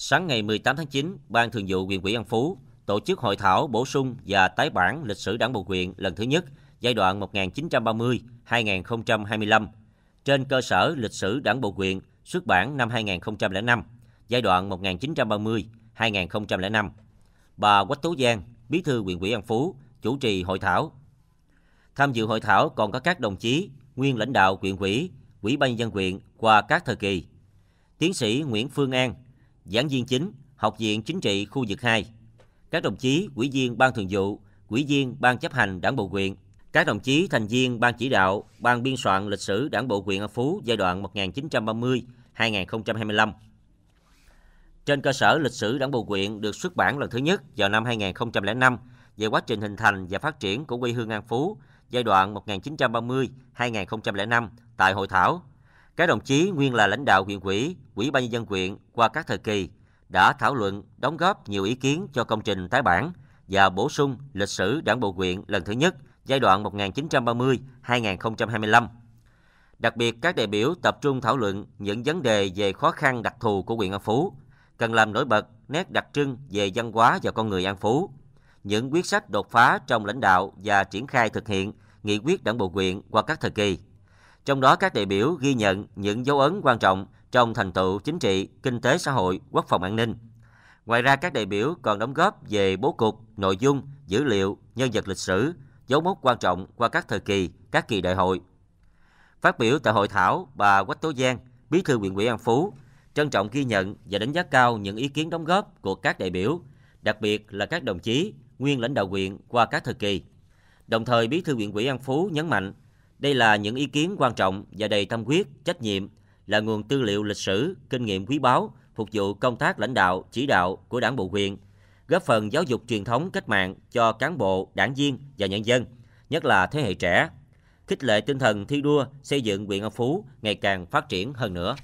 Sáng ngày 18 tháng 9, Ban Thường vụ Quyền ủy An Phú tổ chức hội thảo bổ sung và tái bản lịch sử Đảng bộ huyện lần thứ nhất, giai đoạn 1930-2025 trên cơ sở lịch sử Đảng bộ huyện xuất bản năm 2005, giai đoạn 1930-2005. Bà Quách Tố Giang, Bí thư Quyền ủy An Phú, chủ trì hội thảo. Tham dự hội thảo còn có các đồng chí nguyên lãnh đạo huyện ủy, ủy ban dân quyện qua các thời kỳ. Tiến sĩ Nguyễn Phương An, giảng viên chính, Học viện Chính trị khu vực 2. Các đồng chí Ủy viên Ban Thường vụ, Ủy viên Ban chấp hành Đảng bộ huyện, các đồng chí thành viên Ban chỉ đạo, Ban biên soạn lịch sử Đảng bộ huyện An Phú giai đoạn 1930-2025. Trên cơ sở lịch sử Đảng bộ huyện được xuất bản lần thứ nhất vào năm 2005 về quá trình hình thành và phát triển của quê hương An Phú giai đoạn 1930-2005 tại hội thảo các đồng chí nguyên là lãnh đạo huyện ủy, ủy ban nhân dân huyện qua các thời kỳ đã thảo luận, đóng góp nhiều ý kiến cho công trình tái bản và bổ sung lịch sử đảng bộ huyện lần thứ nhất giai đoạn 1930-2025. Đặc biệt, các đại biểu tập trung thảo luận những vấn đề về khó khăn đặc thù của huyện An Phú, cần làm nổi bật nét đặc trưng về văn hóa và con người An Phú, những quyết sách đột phá trong lãnh đạo và triển khai thực hiện nghị quyết đảng bộ huyện qua các thời kỳ. Trong đó các đại biểu ghi nhận những dấu ấn quan trọng trong thành tựu chính trị, kinh tế xã hội, quốc phòng an ninh. Ngoài ra các đại biểu còn đóng góp về bố cục, nội dung, dữ liệu, nhân vật lịch sử, dấu mốc quan trọng qua các thời kỳ, các kỳ đại hội. Phát biểu tại hội thảo, bà Quách Tố Giang, Bí thư huyện ủy An Phú, trân trọng ghi nhận và đánh giá cao những ý kiến đóng góp của các đại biểu, đặc biệt là các đồng chí nguyên lãnh đạo huyện qua các thời kỳ. Đồng thời, Bí thư huyện ủy An Phú nhấn mạnh đây là những ý kiến quan trọng và đầy tâm huyết, trách nhiệm, là nguồn tư liệu lịch sử, kinh nghiệm quý báu phục vụ công tác lãnh đạo, chỉ đạo của Đảng bộ huyện, góp phần giáo dục truyền thống cách mạng cho cán bộ, đảng viên và nhân dân, nhất là thế hệ trẻ, khích lệ tinh thần thi đua xây dựng huyện An Phú ngày càng phát triển hơn nữa.